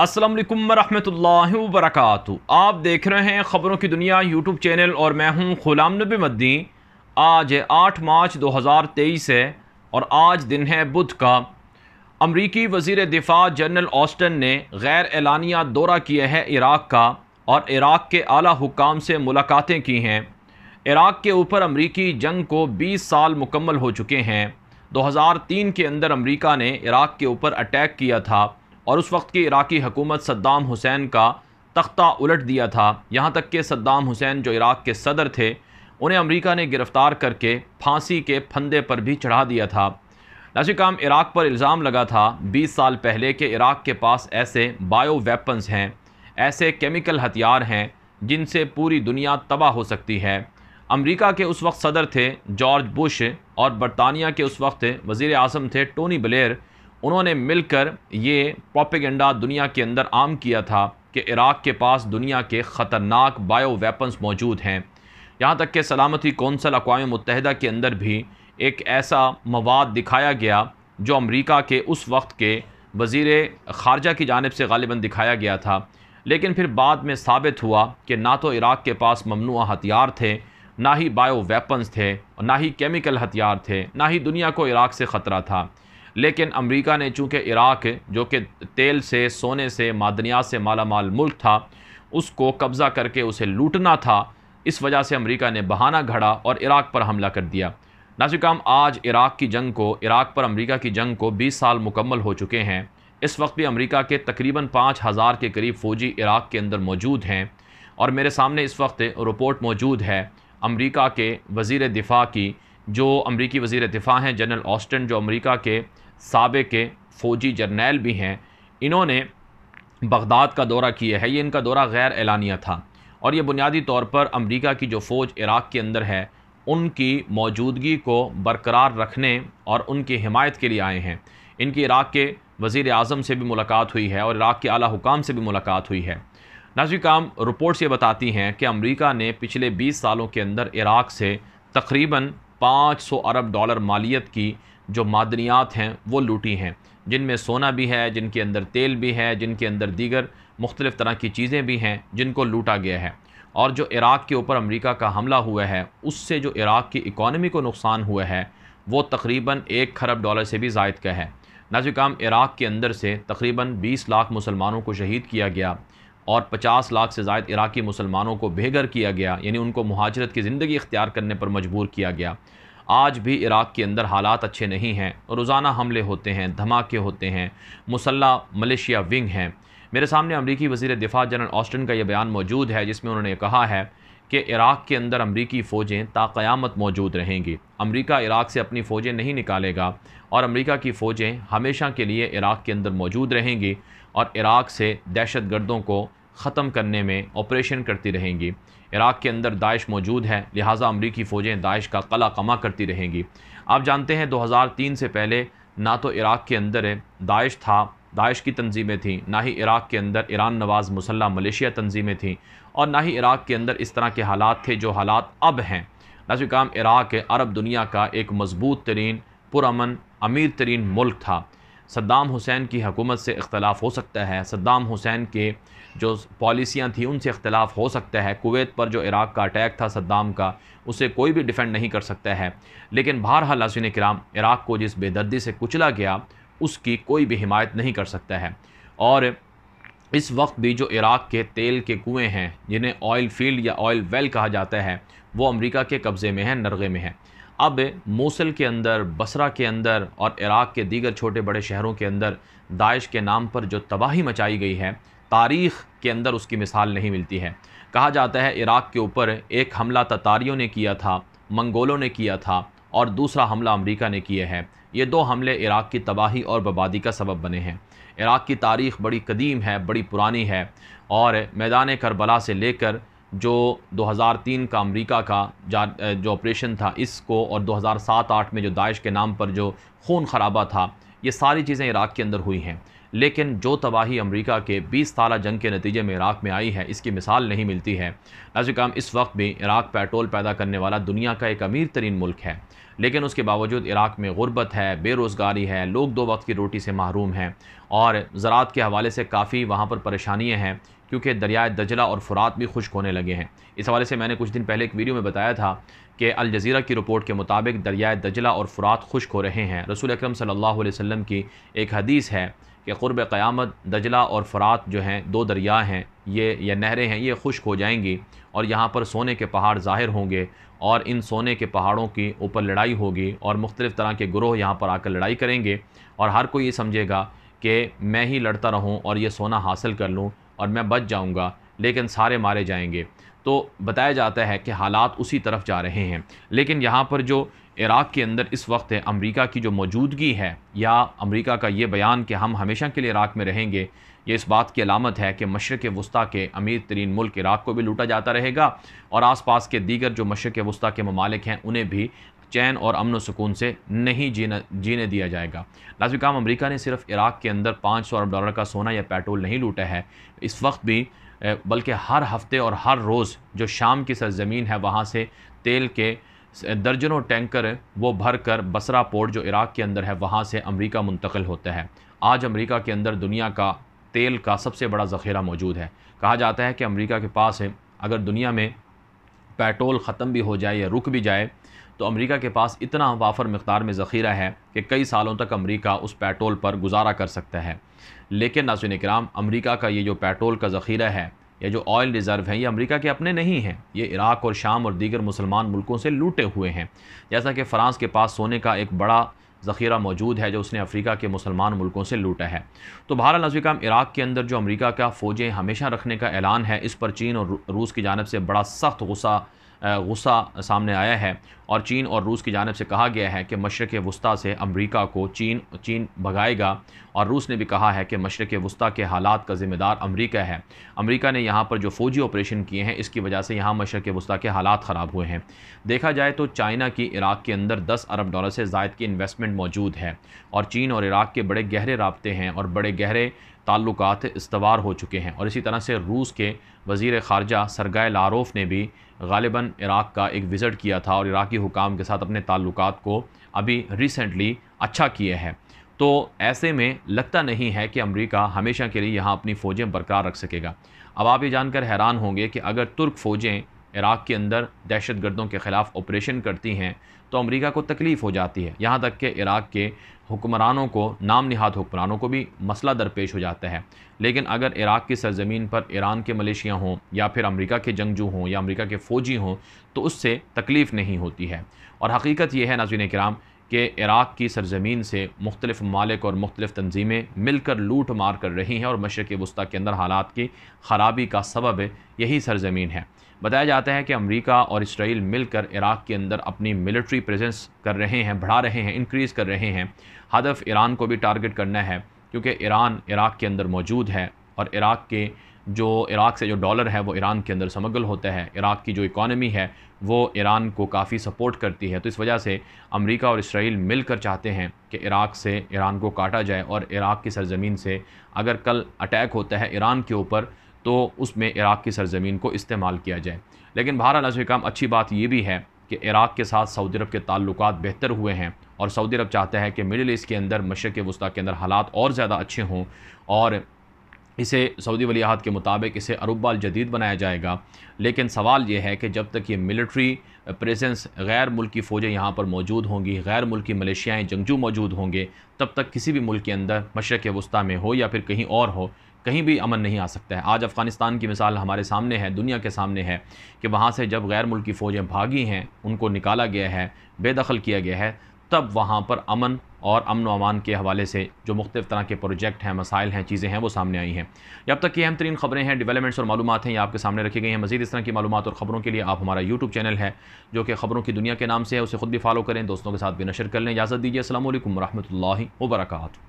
असलम वालेकुम वरक आप देख रहे हैं ख़बरों की दुनिया यूट्यूब चैनल और मैं हूं ग़ुलाम नबी मद्दी आज है आठ मार्च 2023 है और आज दिन है बुध का अमरीकी वज़ी दिफ़ा जनरल ऑस्टन ने गैर एलानिया दौरा किया है इराक़ का और इराक़ के आला हुकाम से मुलाकातें की हैं इराक़ के ऊपर अमरीकी जंग को बीस साल मुकम्मल हो चुके हैं तीन के अंदर अमरीका ने इराक़ के ऊपर अटैक किया था और उस वक्त की इराक़ी हकूमत सद्दाम हुसैन का तख्ता उलट दिया था यहाँ तक कि सद्दाम हुसैन जो इराक़ के सदर थे उन्हें अमेरिका ने गिरफ़्तार करके फांसी के फंदे पर भी चढ़ा दिया था नासिर काम इराक़ पर इल्ज़ाम लगा था 20 साल पहले कि इराक़ के पास ऐसे बायो वेपन्स हैं ऐसे केमिकल हथियार हैं जिनसे पूरी दुनिया तबाह हो सकती है अमेरिका के उस वक्त सदर थे जॉर्ज बुश और बरतानिया के उस वक्त वज़ी अजम थे टोनी ब्लेयर उन्होंने मिलकर ये प्रोपेगेंडा दुनिया के अंदर आम किया था कि इराक़ के पास दुनिया के ख़तरनाक बायो वेपन्स मौजूद हैं यहाँ तक कि सलामती कौंसल अकवा मुतहद के अंदर भी एक ऐसा मवाद दिखाया गया जो अमरीका के उस वक्त के वज़ी ख़ारजा की जानब से गालिबा दिखाया गया था लेकिन फिर बाद में साबित हुआ कि ना तो इराक़ के पास ममनू हथियार थे ना ही बायो वेपन्स थे ना ही केमिकल हथियार थे ना ही दुनिया को इराक़ से ख़तरा था लेकिन अमरीका ने चूँकि इराक जो कि तेल से सोने से मादनियात से माला माल मुल्क था उसको कब्ज़ा करके उसे लूटना था इस वजह से अमरीका ने बहाना घड़ा और इराक पर हमला कर दिया नाजिकाम आज इराक की जंग को इराक पर अमरीका की जंग को बीस साल मुकम्मल हो चुके हैं इस वक्त भी अमरीका के तकरीबन पाँच हज़ार के करीब फ़ौजी इराक के अंदर मौजूद हैं और मेरे सामने इस वक्त रिपोर्ट मौजूद है अमरीका के वज़ी दिफ़ा की जो अमरीकी वज़ी दिफ़ा हैं जनरल ऑस्टन जो अमरीका के साबे के फ़ौजी जर्नैल भी हैं इन्होंने बगदाद का दौरा किया है ये इनका दौरा गैर एलानिया था और ये बुनियादी तौर पर अमेरिका की जो फ़ौज इराक़ के अंदर है उनकी मौजूदगी को बरकरार रखने और उनकी हिमायत के लिए आए हैं इनकी इराक़ के वज़ी अजम से भी मुलाकात हुई है और इराक़ के अली हुकाम से भी मुलाकात हुई है नाजी काम रिपोर्ट्स ये बताती हैं कि अमरीका ने पिछले बीस सालों के अंदर इराक़ से तकरीबन सौ अरब डॉलर मालियत की जो मादनियात हैं वो लूटी हैं जिनमें सोना भी है जिनके अंदर तेल भी है जिनके अंदर दीगर मुख्तलिफ़ तरह की चीज़ें भी हैं जिनको लूटा गया है और जो इराक़ के ऊपर अमरीका का हमला हुआ है उससे जो इराक़ की इकानमी को नुकसान हुआ है वो तकरीबन एक खरब डॉलर से भी जायद का है नाजिक काम इराक़ के अंदर से तकरीबन बीस लाख मुसलमानों को शहीद किया गया और पचास लाख से ज़ायद इराक़ी मुसलमानों को बेघर किया गया यानी उनको महाजरत की ज़िंदगी इख्तियार करने पर मजबूर किया गया आज भी इराक़ के अंदर हालात अच्छे नहीं हैं रोज़ाना हमले होते हैं धमाके होते हैं मुसल्ह मलेशिया विंग हैं मेरे सामने अमरीकी वजीर दिफा जनरल ऑस्टिन का यह बयान मौजूद है जिसमें उन्होंने कहा है कि इराक़ के अंदर अमरीकी फ़ौजें ताक़यामत मौजूद रहेंगी अमरीका इराक़ से अपनी फ़ौजें नहीं निकालेगा और अमरीका की फ़ौजें हमेशा के लिए इराक़ के अंदर मौजूद रहेंगी और इराक़ से दहशत गर्दों को ख़त्म करने में ऑपरेशन करती रहेंगी इराक़ के अंदर दाइश मौजूद है लिहाजा अमरीकी फ़ौजें दाइश का कला कमा करती रहेंगी आप जानते हैं 2003 से पहले ना तो इराक़ के अंदर दाइश था दाइश की तंजीमें थीं ना ही इराक़ के अंदर ईरान नवाज़ मुसल्ह मलेशिया तंजीमें थीं और ना ही इराक़ के अंदर इस तरह के हालात थे जो हालात अब हैं नाजिक काम इराक़ अरब दुनिया का एक मजबूत तरीन पुरमन अमीर तरीन मुल्क था सद्दाम हुसैन की हकूमत से इख्तलाफ हो सकता है सद्दाम हुसैन के जो पॉलिसियाँ थी उनसे इख्तलाफ हो सकता है कुवैत पर जो इराक़ का अटैक था सद्दाम का उसे कोई भी डिफेंड नहीं कर सकता है लेकिन बहरहाल हसिन कराम इराक़ को जिस बेदर्दी से कुचला गया उसकी कोई भी हिमायत नहीं कर सकता है और इस वक्त भी जो इराक़ के तेल के कुएँ हैं जिन्हें ऑयल फील्ड या ऑयल वेल कहा जाता है वो अमरीका के कब्ज़े में है नरगे में है अब मोसल के अंदर बसरा के अंदर और इराक़ के दीगर छोटे बड़े शहरों के अंदर दाइश के नाम पर जो तबाही मचाई गई है तारीख़ के अंदर उसकी मिसाल नहीं मिलती है कहा जाता है इराक़ के ऊपर एक हमला ततारियों ने किया था मंगोलों ने किया था और दूसरा हमला अमेरिका ने किया है ये दो हमले इराक़ की तबाही और बर्बादी का सबब बने हैं इराक़ की तारीख बड़ी कदीम है बड़ी पुरानी है और मैदान करबला से लेकर जो 2003 का अमेरिका का जो ऑपरेशन था इसको और 2007-8 में जो दाइश के नाम पर जो खून खराबा था ये सारी चीज़ें इराक़ के अंदर हुई हैं लेकिन जो तबाही अमरीका के बीस साल जंग के नतीजे में इराक में आई है इसकी मिसाल नहीं मिलती है नाजिकाम इस वक्त भी इराक पेट्रोल पैदा करने वाला दुनिया का एक अमीर तरीन मुल्क है लेकिन उसके बावजूद इराक में गुर्बत है बेरोज़गारी है लोग दो वक्त की रोटी से महरूम हैं और ज़रात के हवाले से काफ़ी वहाँ पर परेशानियाँ हैं क्योंकि दरियाए दजला और फ़ुरात भी खुश्क होने लगे हैं इस हवाले से मैंने कुछ दिन पहले एक वीडियो में बताया था कि अल जज़ीरा की रिपोर्ट के मुताबिक दरियाए दजला और फ़ुरात खुश्क हो रहे हैं रसूल अक्रम सल्ला वसम की एक हदीस है कि क़ुरब क़्यामत दजला और फ़रात जो हैं दो दरिया हैं ये या नहरें हैं ये खुश्क हो जाएंगी और यहाँ पर सोने के पहाड़ ज़ाहिर होंगे और इन सोने के पहाड़ों के ऊपर लड़ाई होगी और मुख्तलिफ़ तरह के ग्रोह यहाँ पर आकर लड़ाई करेंगे और हर कोई ये समझेगा कि मैं ही लड़ता रहूँ और ये सोना हासिल कर लूँ और मैं बच जाऊँगा लेकिन सारे मारे जाएंगे तो बताया जाता है कि हालात उसी तरफ जा रहे हैं लेकिन यहाँ पर जो इराक़ के अंदर इस वक्त अमरीका की जो मौजूदगी है या अमरीका का ये बयान कि हम हमेशा के लिए इराक़ में रहेंगे ये इस बात की अलामत है कि मशरक़ वस्ती के अमीर तरीन मुल्क इराक़ को भी लूटा जाता रहेगा और आस पास के दीगर जो मशरक़ वस्ती के ममालिक हैं उन्हें भी चैन और अमन सुकून से नहीं जीना जीने दिया जाएगा लाजमी काम अमरीका ने सिर्फ इराक़ के अंदर पाँच सौ अरब डॉलर का सोना या पेट्रोल नहीं लूटा है इस वक्त भी बल्कि हर हफ्ते और हर रोज़ जो शाम की सरजमीन है वहाँ से तेल के दर्जनों टैंकर वो भर कर बसरा पोर्ट जो इराक़ के अंदर है वहाँ से अमरीका मुंतकिल होता है आज अमरीका के अंदर दुनिया का तेल का सबसे बड़ा ज़ख़ीरा मौजूद है कहा जाता है कि अमरीका के पास है अगर दुनिया में पेट्रोल ख़त्म भी हो जाए या रुक भी जाए तो अमेरिका के पास इतना वाफर मकदार में ज़ख़ीरा है कि कई सालों तक अमेरिका उस पेट्रोल पर गुजारा कर सकता है लेकिन नाजुन कराम अमेरिका का ये जो पेट्रोल का ज़ख़ीरा है या जो ऑयल रिज़र्व हैं ये अमेरिका के अपने नहीं हैं ये इराक़ और शाम और दीगर मुसलमान मुल्कों से लूटे हुए हैं जैसा कि फ़्रांस के पास सोने का एक बड़ा ज़ख़ीरा मौजूद है जो उसने अफ्रीका के मुसलमान मुल्कों से लूटा है तो बहर नजविकाम इराक़ के अंदर जो अमेरिका का फ़ौजें हमेशा रखने का ऐलान है इस पर चीन और रूस की जानब से बड़ा सख्त गुस्सा गुस्सा सामने आया है और चीन और रूस की जानब से कहा गया है कि मशरक़ वस्ती से अमरीका को चीन चीन भगाएगा और रूस ने भी कहा है कि मशरक़ वस्ती के हालात का ज़िम्मेदार अमरीका है अमरीका ने यहाँ पर जो फ़ौजी ऑपरेशन किए हैं इसकी वजह से यहाँ मशरक़ वस्ती के हालात ख़राब हुए हैं देखा जाए तो चाइना की इराक़ के अंदर दस अरब डॉलर से जायद की इन्वेस्टमेंट मौजूद है और चीन और इराक़ के बड़े गहरे रबते हैं और बड़े गहरे ताल्लुक इस्तवार हो चुके हैं और इसी तरह से रूस के वजीर ख़ारजा सरगाय लारोफ ने भी गालिबा इराक़ का एक विज़िट किया था और इराक़ी हुकाम के साथ अपने ताल्लुक को अभी रिसेंटली अच्छा किए हैं तो ऐसे में लगता नहीं है कि अमरीका हमेशा के लिए यहाँ अपनी फ़ौजें बरकरार रख सकेगा अब आप ये जानकर हैरान होंगे कि अगर तुर्क फ़ौजें इराक़ के अंदर दहशत गर्दों के ख़िलाफ़ ऑपरेशन करती हैं तो अमेरिका को तकलीफ़ हो जाती है यहाँ तक कि इराक़ के हुक्मरानों को नाम निहाद हुक्मरानों को भी मसला दरपेश हो जाता है लेकिन अगर इराक़ की सरजमीन पर ईरान के मलेशिया हों या फिर अमेरिका के जंगजू हों या अमेरिका के फ़ौजी हों तो उससे तकलीफ़ नहीं होती है और हकीकत यह है नाजिन कराम कि इराक़ की सरजमीन से मुख्तलिफ़ मालिक और मुख्तलिफ़ तनजीमें मिलकर लूट मार कर रही हैं और मशरक़ वस्ती के अंदर हालात की ख़राबी का सबब यही सरजमीन है बताया जाता है कि अमरीका और इसराइल मिलकर इराक़ के अंदर अपनी मिलिट्री प्रजेंस कर रहे हैं बढ़ा रहे हैं इनक्रीज़ कर रहे हैं हदफ ईरान को भी टारगेट करना है क्योंकि ईरान इराक़ के अंदर मौजूद है और इराक़ के जो इराक़ से जो डॉलर है वो ईरान के अंदर समगल होता है इराक़ की जो इकानमी है वो ईरान को काफ़ी सपोर्ट करती है तो इस वजह से अमेरिका और इसराइल मिलकर चाहते हैं कि इराक़ से ईरान को काटा जाए और इराक़ की सरजमीन से अगर कल अटैक होता है ईरान के ऊपर तो उसमें इराक़ की सरजमीन को इस्तेमाल किया जाए लेकिन भारत काम अच्छी बात ये भी है कि इराक़ के साथ सऊदी अरब के ताल्लुक बेहतर हुए हैं और सऊदी अरब चाहता है कि मिडिल ईस्ट के अंदर मशरक़ वस्ती के अंदर हालात और ज़्यादा अच्छे हों और इसे सऊदी वलियात के मुताबिक इसे अरुबाल जदीद बनाया जाएगा लेकिन सवाल यह है कि जब तक ये मिलिट्री प्रेजेंस गैर मुल्की फ़ौजें यहाँ पर मौजूद होंगी गैर मुल्की मलेशियाएँ जंगजू मौजूद होंगे तब तक किसी भी मुल्क के अंदर मशरक़ वस्ती में हो या फिर कहीं और हो कहीं भी अमन नहीं आ सकता है आज अफ़गानिस्तान की मिसाल हमारे सामने है दुनिया के सामने है कि वहाँ से जब गैर मुल्की फ़ौजें भागी हैं उनको निकाला गया है बेदखल किया गया है तब वहाँ पर अमन और अमन अमान के हवाले से जो मुख्तफ तरह के प्रोजेक्ट हैं मसाइल हैं चीज़ें हैं वो सामने आई हैं जब तक की अहम तरीन खबरें हैं डेवलपमेंट्स और मालूम हैं ये आपके सामने रखी गई हैं मजीद इस तरह की मालूम और ख़बरों के लिए आप हमारा यूट्यूब चैनल है जो कि खबरों की दुनिया के नाम से है उसे खुद भी फॉलो करें दोस्तों के साथ भी नशर कर लें इजाज़त दीजिए असल वरहमल वर्का